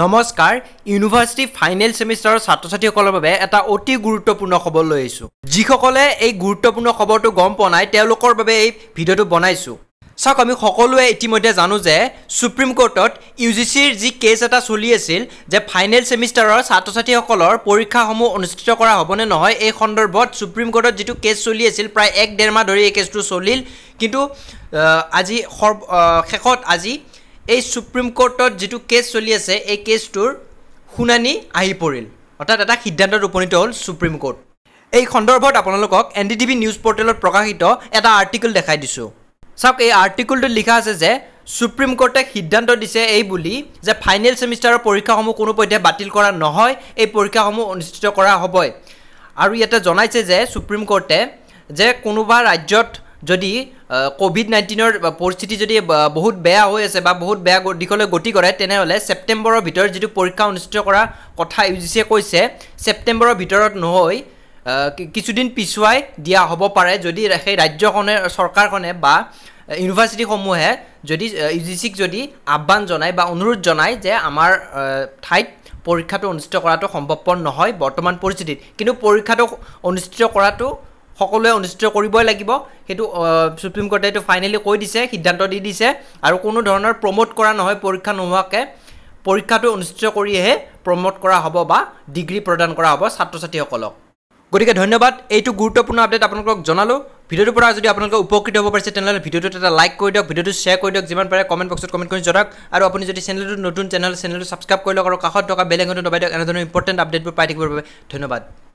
নমস্কাৰ university final ছেমিষ্টাৰৰ ছাত্ৰ ছাত্ৰীসকলৰ বাবে এটা অতি গুৰুত্বপূৰ্ণ খবৰ লৈ আহিছোঁ যিসকলে এই গুৰুত্বপূৰ্ণ খবৰটো গম পোৱা নাই তেওঁলোকৰ বাবে এই ভিডিঅ'টো বনাইছোঁ চাওক আমি সকলোৱে ইতিমধ্যে জানো যে সুপ্ৰিম কোৰ্টত ইউ জি চিৰ যি কেছ এটা চলি আছিল যে ফাইনেল ছেমিষ্টাৰৰ ছাত্ৰ ছাত্ৰীসকলৰ পৰীক্ষাসমূহ অনুষ্ঠিত কৰা হ'বনে নহয় এই সন্দৰ্ভত সুপ্ৰিম কোৰ্টত যিটো কেছ চলি আছিল প্ৰায় এক ডেৰ মাহ ধৰি এই কেছটো চলিল কিন্তু আজি শেষত আজি এই ছুপ্ৰিম কোৰ্টত যিটো কেছ চলি আছে এই কেছটোৰ শুনানি আহি পৰিল অৰ্থাৎ এটা সিদ্ধান্তত উপনীত হ'ল ছুপ্ৰিম কোৰ্ট এই সন্দৰ্ভত আপোনালোকক এন ডি টিভি নিউজ পৰ্টেলত প্ৰকাশিত এটা আৰ্টিকল দেখাই দিছোঁ চাওক এই আৰ্টিকলটোত লিখা আছে যে সুপ্ৰিম কোৰ্টে সিদ্ধান্ত দিছে এই বুলি যে ফাইনেল ছেমিষ্টাৰৰ পৰীক্ষাসমূহ কোনোপধ্যে বাতিল কৰা নহয় এই পৰীক্ষাসমূহ অনুষ্ঠিত কৰা হ'বই আৰু ইয়াতে জনাইছে যে সুপ্ৰিম কোৰ্টে যে কোনোবা ৰাজ্যত যদি ক'ভিড নাইণ্টিনৰ পৰিস্থিতি যদি বহুত বেয়া হৈ আছে বা বহুত বেয়া দিশলৈ গতি কৰে তেনেহ'লে ছেপ্টেম্বৰৰ ভিতৰত যিটো পৰীক্ষা অনুষ্ঠিত কৰাৰ কথা ইউ জি চিয়ে কৈছে ছেপ্টেম্বৰৰ ভিতৰত নহৈ কিছুদিন পিছুৱাই দিয়া হ'ব পাৰে যদি সেই ৰাজ্যখনে চৰকাৰখনে বা ইউনিভাৰ্চিটিসমূহে যদি ইউ জি চিক যদি আহ্বান জনায় বা অনুৰোধ জনায় যে আমাৰ ঠাইত পৰীক্ষাটো অনুষ্ঠিত কৰাটো সম্ভৱপৰ নহয় বৰ্তমান পৰিস্থিতিত কিন্তু পৰীক্ষাটো অনুষ্ঠিত কৰাটো সকলোৱে অনুষ্ঠিত কৰিবই লাগিব সেইটো চুপ্ৰিম কৰ্টে এইটো ফাইনেলি কৈ দিছে সিদ্ধান্ত দি দিছে আৰু কোনো ধৰণৰ প্ৰমোট কৰা নহয় পৰীক্ষা নোহোৱাকৈ পৰীক্ষাটো অনুষ্ঠিত কৰিহে প্ৰম'ট কৰা হ'ব বা ডিগ্ৰী প্ৰদান কৰা হ'ব ছাত্ৰ ছাত্ৰীসকলক গতিকে ধন্যবাদ এইটো গুৰুত্বপূৰ্ণ আপডেট আপোনালোকক জনালোঁ ভিডিঅ'টোৰ পৰা যদি আপোনালোকে উপকৃত হ'ব পাৰিছে তেনেহ'লে ভিডিঅ'টোত এটা লাইক কৰি দিয়ক ভিডিঅ'টো শ্বেয়াৰ কৰি দিয়ক যিমান পাৰে কমেণ্ট বক্সত কমেণ্ট কৰি জনাওক আৰু আপুনি যদি চেনেলটো নতুন চেনেল চেনেলটো ছাবস্ক্ৰাইব কৰি লওক আৰু কাষত থকা বেলেগ নতুন দবাই দিয়ক এনেধৰণৰ ইম্পৰ্টেণ্ট আপডেটবোৰ পাই থাকিবৰ বাবে ধন্যবাদ